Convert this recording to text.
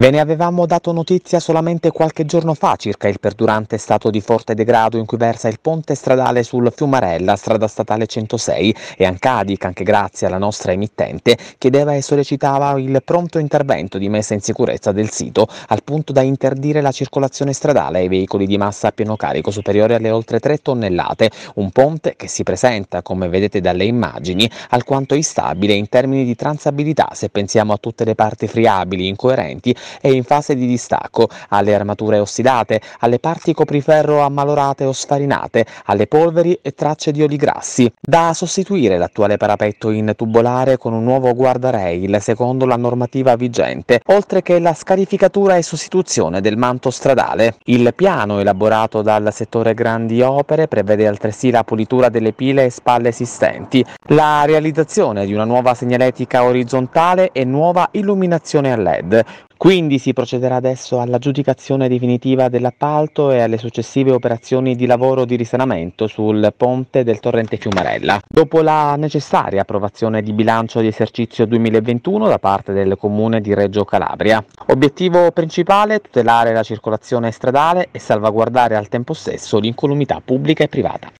Ve ne avevamo dato notizia solamente qualche giorno fa circa il perdurante stato di forte degrado in cui versa il ponte stradale sul Fiumarella, strada statale 106 e Ancadic, anche grazie alla nostra emittente, chiedeva e sollecitava il pronto intervento di messa in sicurezza del sito al punto da interdire la circolazione stradale ai veicoli di massa a pieno carico superiore alle oltre 3 tonnellate, un ponte che si presenta, come vedete dalle immagini, alquanto instabile in termini di transabilità se pensiamo a tutte le parti friabili, incoerenti è in fase di distacco, alle armature ossidate, alle parti copriferro ammalorate o sfarinate, alle polveri e tracce di oli grassi. Da sostituire l'attuale parapetto in tubolare con un nuovo guardrail secondo la normativa vigente, oltre che la scarificatura e sostituzione del manto stradale. Il piano elaborato dal settore grandi opere prevede altresì la pulitura delle pile e spalle esistenti, la realizzazione di una nuova segnaletica orizzontale e nuova illuminazione a LED, quindi si procederà adesso all'aggiudicazione definitiva dell'appalto e alle successive operazioni di lavoro di risanamento sul ponte del torrente Fiumarella. Dopo la necessaria approvazione di bilancio di esercizio 2021 da parte del comune di Reggio Calabria. Obiettivo principale tutelare la circolazione stradale e salvaguardare al tempo stesso l'incolumità pubblica e privata.